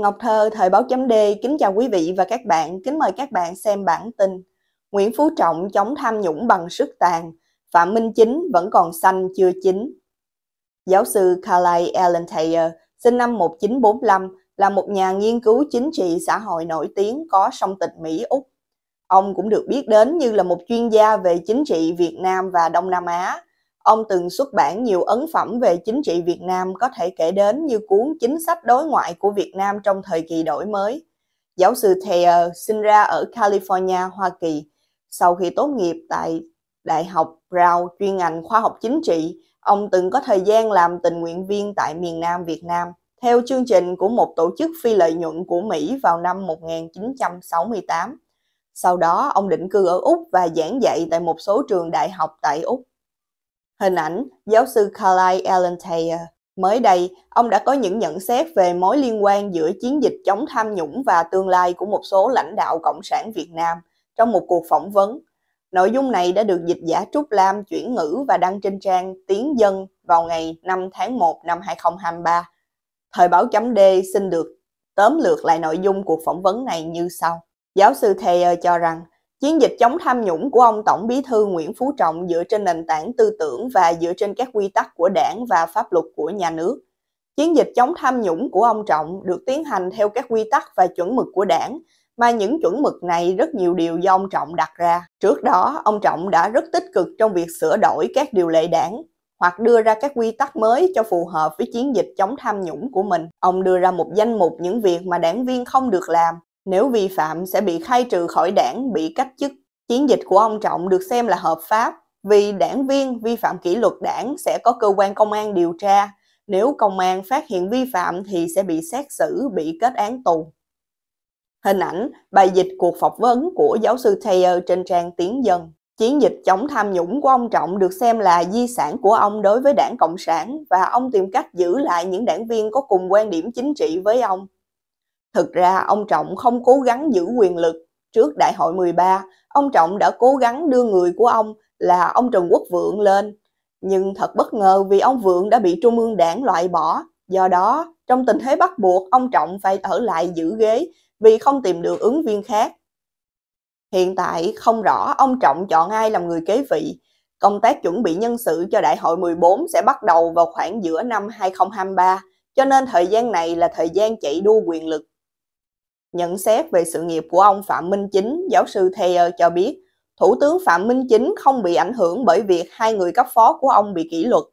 Ngọc Thơ, Thời báo chấm D, kính chào quý vị và các bạn. Kính mời các bạn xem bản tin. Nguyễn Phú Trọng chống tham nhũng bằng sức tàn, Phạm Minh Chính vẫn còn xanh chưa chín. Giáo sư Carly Allen Thayer, sinh năm 1945, là một nhà nghiên cứu chính trị xã hội nổi tiếng có song tịch Mỹ-Úc. Ông cũng được biết đến như là một chuyên gia về chính trị Việt Nam và Đông Nam Á, Ông từng xuất bản nhiều ấn phẩm về chính trị Việt Nam có thể kể đến như cuốn Chính sách đối ngoại của Việt Nam trong thời kỳ đổi mới. Giáo sư Thayer sinh ra ở California, Hoa Kỳ. Sau khi tốt nghiệp tại Đại học Brown chuyên ngành khoa học chính trị, ông từng có thời gian làm tình nguyện viên tại miền Nam Việt Nam theo chương trình của một tổ chức phi lợi nhuận của Mỹ vào năm 1968. Sau đó, ông định cư ở Úc và giảng dạy tại một số trường đại học tại Úc. Hình ảnh giáo sư Carly Allen Taylor Mới đây, ông đã có những nhận xét về mối liên quan giữa chiến dịch chống tham nhũng và tương lai của một số lãnh đạo Cộng sản Việt Nam trong một cuộc phỏng vấn. Nội dung này đã được dịch giả Trúc Lam chuyển ngữ và đăng trên trang Tiếng Dân vào ngày 5 tháng 1 năm 2023. Thời báo chấm D xin được tóm lược lại nội dung cuộc phỏng vấn này như sau. Giáo sư Thayer cho rằng Chiến dịch chống tham nhũng của ông Tổng Bí thư Nguyễn Phú Trọng dựa trên nền tảng tư tưởng và dựa trên các quy tắc của đảng và pháp luật của nhà nước. Chiến dịch chống tham nhũng của ông Trọng được tiến hành theo các quy tắc và chuẩn mực của đảng, mà những chuẩn mực này rất nhiều điều do ông Trọng đặt ra. Trước đó, ông Trọng đã rất tích cực trong việc sửa đổi các điều lệ đảng hoặc đưa ra các quy tắc mới cho phù hợp với chiến dịch chống tham nhũng của mình. Ông đưa ra một danh mục những việc mà đảng viên không được làm nếu vi phạm sẽ bị khai trừ khỏi đảng, bị cách chức. Chiến dịch của ông Trọng được xem là hợp pháp vì đảng viên vi phạm kỷ luật đảng sẽ có cơ quan công an điều tra. Nếu công an phát hiện vi phạm thì sẽ bị xét xử, bị kết án tù. Hình ảnh bài dịch cuộc phỏng vấn của giáo sư Taylor trên trang Tiếng Dân. Chiến dịch chống tham nhũng của ông Trọng được xem là di sản của ông đối với đảng Cộng sản và ông tìm cách giữ lại những đảng viên có cùng quan điểm chính trị với ông. Thực ra ông Trọng không cố gắng giữ quyền lực. Trước đại hội 13, ông Trọng đã cố gắng đưa người của ông là ông Trần Quốc Vượng lên. Nhưng thật bất ngờ vì ông Vượng đã bị Trung ương đảng loại bỏ. Do đó, trong tình thế bắt buộc, ông Trọng phải ở lại giữ ghế vì không tìm được ứng viên khác. Hiện tại không rõ ông Trọng chọn ai làm người kế vị. Công tác chuẩn bị nhân sự cho đại hội 14 sẽ bắt đầu vào khoảng giữa năm 2023, cho nên thời gian này là thời gian chạy đua quyền lực Nhận xét về sự nghiệp của ông Phạm Minh Chính, giáo sư Thayer cho biết, Thủ tướng Phạm Minh Chính không bị ảnh hưởng bởi việc hai người cấp phó của ông bị kỷ luật.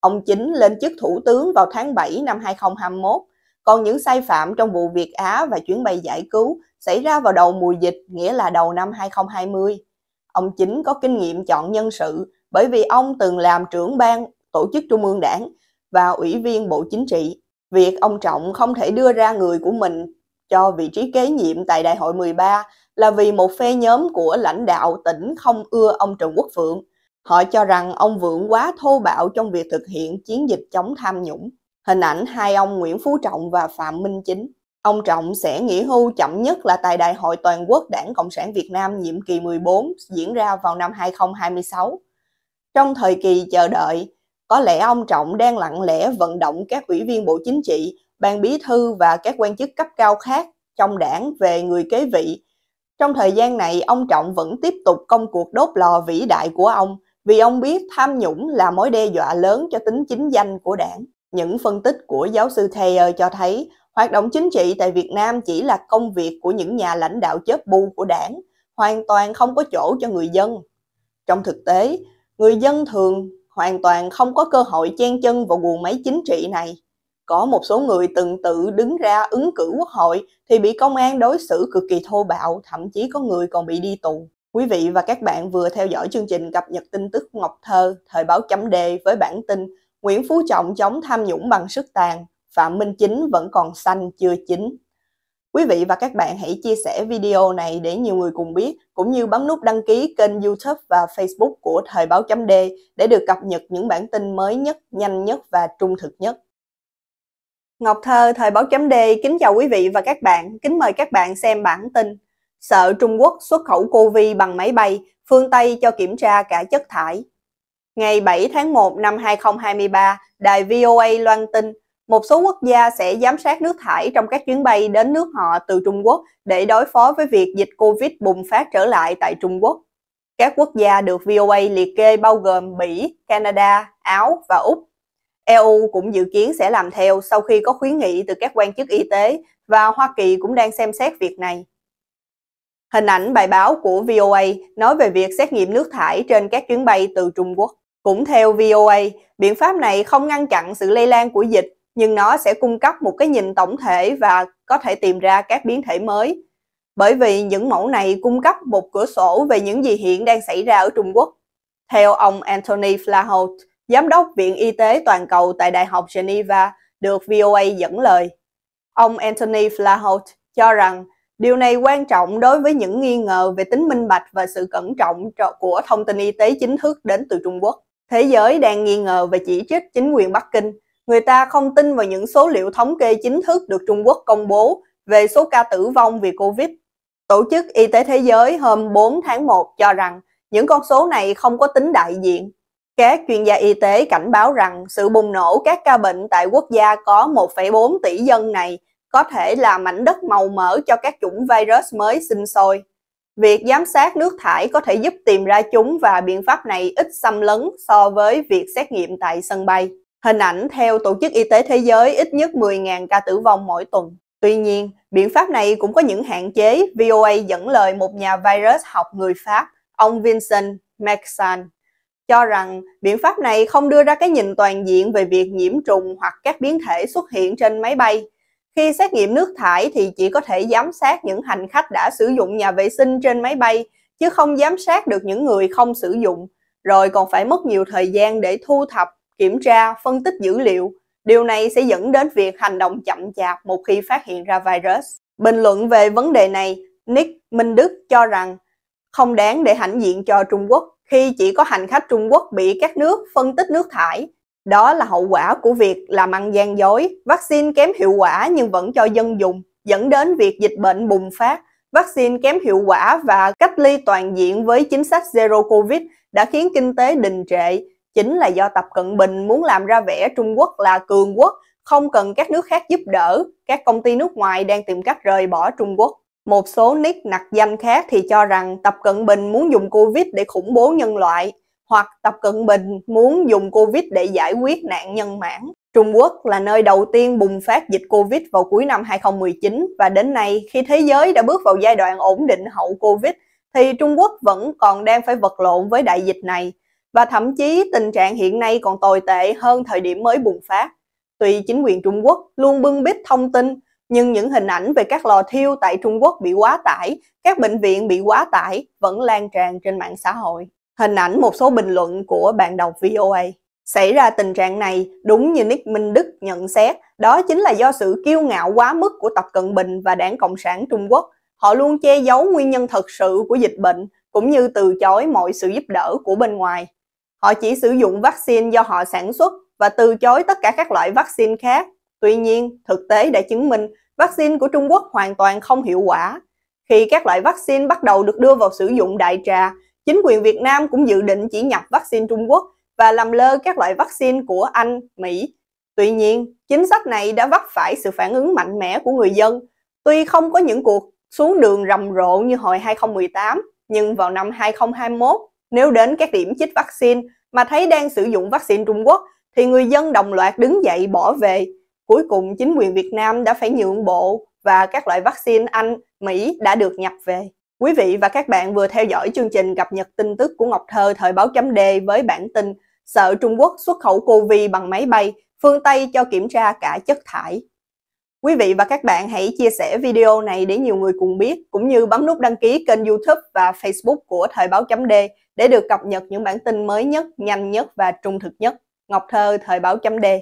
Ông Chính lên chức Thủ tướng vào tháng 7 năm 2021, còn những sai phạm trong vụ Việt Á và chuyến bay giải cứu xảy ra vào đầu mùa dịch, nghĩa là đầu năm 2020. Ông Chính có kinh nghiệm chọn nhân sự bởi vì ông từng làm trưởng ban tổ chức trung ương đảng và ủy viên Bộ Chính trị. Việc ông Trọng không thể đưa ra người của mình cho vị trí kế nhiệm tại Đại hội 13 là vì một phe nhóm của lãnh đạo tỉnh không ưa ông Trần Quốc Phượng. Họ cho rằng ông Vượng quá thô bạo trong việc thực hiện chiến dịch chống tham nhũng. Hình ảnh hai ông Nguyễn Phú Trọng và Phạm Minh Chính. Ông Trọng sẽ nghỉ hưu chậm nhất là tại Đại hội Toàn quốc Đảng Cộng sản Việt Nam nhiệm kỳ 14 diễn ra vào năm 2026. Trong thời kỳ chờ đợi, có lẽ ông Trọng đang lặng lẽ vận động các ủy viên Bộ Chính trị ban bí thư và các quan chức cấp cao khác trong đảng về người kế vị. Trong thời gian này, ông Trọng vẫn tiếp tục công cuộc đốt lò vĩ đại của ông vì ông biết tham nhũng là mối đe dọa lớn cho tính chính danh của đảng. Những phân tích của giáo sư Thayer cho thấy hoạt động chính trị tại Việt Nam chỉ là công việc của những nhà lãnh đạo chớp bu của đảng, hoàn toàn không có chỗ cho người dân. Trong thực tế, người dân thường hoàn toàn không có cơ hội chen chân vào guồng máy chính trị này có một số người từng tự đứng ra ứng cử quốc hội thì bị công an đối xử cực kỳ thô bạo, thậm chí có người còn bị đi tù. Quý vị và các bạn vừa theo dõi chương trình cập nhật tin tức Ngọc Thơ, thời báo chấm đề với bản tin Nguyễn Phú Trọng chống tham nhũng bằng sức tàn, Phạm Minh Chính vẫn còn xanh chưa chín. Quý vị và các bạn hãy chia sẻ video này để nhiều người cùng biết, cũng như bấm nút đăng ký kênh YouTube và Facebook của Thời báo chấm D để được cập nhật những bản tin mới nhất, nhanh nhất và trung thực nhất. Ngọc Thơ, Thời báo chấm D, kính chào quý vị và các bạn. Kính mời các bạn xem bản tin. Sợ Trung Quốc xuất khẩu Covid bằng máy bay, phương Tây cho kiểm tra cả chất thải. Ngày 7 tháng 1 năm 2023, đài VOA loan tin một số quốc gia sẽ giám sát nước thải trong các chuyến bay đến nước họ từ Trung Quốc để đối phó với việc dịch Covid bùng phát trở lại tại Trung Quốc. Các quốc gia được VOA liệt kê bao gồm Mỹ, Canada, Áo và Úc EU cũng dự kiến sẽ làm theo sau khi có khuyến nghị từ các quan chức y tế và Hoa Kỳ cũng đang xem xét việc này. Hình ảnh bài báo của VOA nói về việc xét nghiệm nước thải trên các chuyến bay từ Trung Quốc. Cũng theo VOA, biện pháp này không ngăn chặn sự lây lan của dịch, nhưng nó sẽ cung cấp một cái nhìn tổng thể và có thể tìm ra các biến thể mới. Bởi vì những mẫu này cung cấp một cửa sổ về những gì hiện đang xảy ra ở Trung Quốc. Theo ông Anthony Flaholt, Giám đốc Viện Y tế Toàn cầu tại Đại học Geneva, được VOA dẫn lời. Ông Anthony Flaholt cho rằng điều này quan trọng đối với những nghi ngờ về tính minh bạch và sự cẩn trọng của thông tin y tế chính thức đến từ Trung Quốc. Thế giới đang nghi ngờ về chỉ trích chính quyền Bắc Kinh. Người ta không tin vào những số liệu thống kê chính thức được Trung Quốc công bố về số ca tử vong vì Covid. Tổ chức Y tế Thế giới hôm 4 tháng 1 cho rằng những con số này không có tính đại diện các chuyên gia y tế cảnh báo rằng sự bùng nổ các ca bệnh tại quốc gia có 1,4 tỷ dân này có thể là mảnh đất màu mỡ cho các chủng virus mới sinh sôi. Việc giám sát nước thải có thể giúp tìm ra chúng và biện pháp này ít xâm lấn so với việc xét nghiệm tại sân bay. Hình ảnh theo Tổ chức Y tế Thế giới ít nhất 10.000 ca tử vong mỗi tuần. Tuy nhiên, biện pháp này cũng có những hạn chế, VOA dẫn lời một nhà virus học người Pháp, ông Vincent Maxan cho rằng biện pháp này không đưa ra cái nhìn toàn diện về việc nhiễm trùng hoặc các biến thể xuất hiện trên máy bay. Khi xét nghiệm nước thải thì chỉ có thể giám sát những hành khách đã sử dụng nhà vệ sinh trên máy bay, chứ không giám sát được những người không sử dụng, rồi còn phải mất nhiều thời gian để thu thập, kiểm tra, phân tích dữ liệu. Điều này sẽ dẫn đến việc hành động chậm chạp một khi phát hiện ra virus. Bình luận về vấn đề này, Nick Minh Đức cho rằng không đáng để hãnh diện cho Trung Quốc khi chỉ có hành khách Trung Quốc bị các nước phân tích nước thải. Đó là hậu quả của việc làm ăn gian dối, vaccine kém hiệu quả nhưng vẫn cho dân dùng, dẫn đến việc dịch bệnh bùng phát, vaccine kém hiệu quả và cách ly toàn diện với chính sách Zero Covid đã khiến kinh tế đình trệ. Chính là do Tập Cận Bình muốn làm ra vẻ Trung Quốc là cường quốc, không cần các nước khác giúp đỡ, các công ty nước ngoài đang tìm cách rời bỏ Trung Quốc. Một số nick nặc danh khác thì cho rằng Tập Cận Bình muốn dùng Covid để khủng bố nhân loại hoặc Tập Cận Bình muốn dùng Covid để giải quyết nạn nhân mãn. Trung Quốc là nơi đầu tiên bùng phát dịch Covid vào cuối năm 2019 và đến nay khi thế giới đã bước vào giai đoạn ổn định hậu Covid thì Trung Quốc vẫn còn đang phải vật lộn với đại dịch này và thậm chí tình trạng hiện nay còn tồi tệ hơn thời điểm mới bùng phát. Tuy chính quyền Trung Quốc luôn bưng bít thông tin nhưng những hình ảnh về các lò thiêu tại Trung Quốc bị quá tải, các bệnh viện bị quá tải vẫn lan tràn trên mạng xã hội. Hình ảnh một số bình luận của bạn đọc VOA. Xảy ra tình trạng này, đúng như Nick Minh Đức nhận xét, đó chính là do sự kiêu ngạo quá mức của Tập Cận Bình và Đảng Cộng sản Trung Quốc. Họ luôn che giấu nguyên nhân thật sự của dịch bệnh, cũng như từ chối mọi sự giúp đỡ của bên ngoài. Họ chỉ sử dụng vaccine do họ sản xuất và từ chối tất cả các loại vaccine khác Tuy nhiên, thực tế đã chứng minh vaccine của Trung Quốc hoàn toàn không hiệu quả. Khi các loại vaccine bắt đầu được đưa vào sử dụng đại trà, chính quyền Việt Nam cũng dự định chỉ nhập vaccine Trung Quốc và làm lơ các loại vaccine của Anh, Mỹ. Tuy nhiên, chính sách này đã vấp phải sự phản ứng mạnh mẽ của người dân. Tuy không có những cuộc xuống đường rầm rộ như hồi 2018, nhưng vào năm 2021, nếu đến các điểm chích vaccine mà thấy đang sử dụng vaccine Trung Quốc, thì người dân đồng loạt đứng dậy bỏ về Cuối cùng, chính quyền Việt Nam đã phải nhượng bộ và các loại vaccine Anh, Mỹ đã được nhập về. Quý vị và các bạn vừa theo dõi chương trình cập nhật tin tức của Ngọc Thơ thời báo chấm Đề với bản tin Sợ Trung Quốc xuất khẩu Covid bằng máy bay, phương Tây cho kiểm tra cả chất thải. Quý vị và các bạn hãy chia sẻ video này để nhiều người cùng biết, cũng như bấm nút đăng ký kênh youtube và facebook của Thời báo chấm D để được cập nhật những bản tin mới nhất, nhanh nhất và trung thực nhất. Ngọc Thơ, Thời báo chấm D